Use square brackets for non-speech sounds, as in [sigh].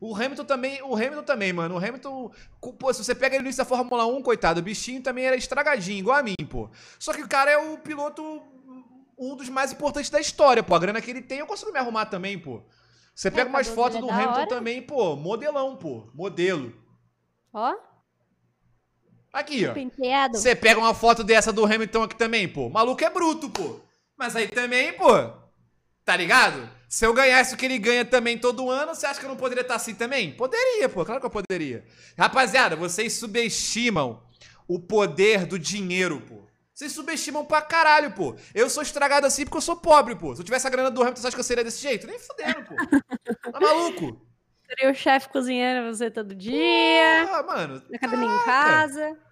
O Hamilton também, o Hamilton também, mano. O Hamilton, pô, se você pega ele no início da Fórmula 1, coitado, o bichinho também era estragadinho, igual a mim, pô. Só que o cara é o piloto um dos mais importantes da história, pô. A grana que ele tem, eu consigo me arrumar também, pô. Você pega é, umas fotos do é Hamilton hora. também, pô, modelão, pô, modelo. Ó. Aqui, ó. Penteado. Você pega uma foto dessa do Hamilton aqui também, pô. O maluco é bruto, pô. Mas aí também, pô. Tá ligado? Se eu ganhasse o que ele ganha também todo ano, você acha que eu não poderia estar assim também? Poderia, pô, claro que eu poderia. Rapaziada, vocês subestimam o poder do dinheiro, pô. Vocês subestimam pra caralho, pô. Eu sou estragado assim porque eu sou pobre, pô. Se eu tivesse a grana do Hamilton, você acha que eu seria desse jeito? Nem fudendo, pô. [laughs] Tá maluco? Seria o chefe cozinhando você todo dia. Ah, mano. Na academia em casa.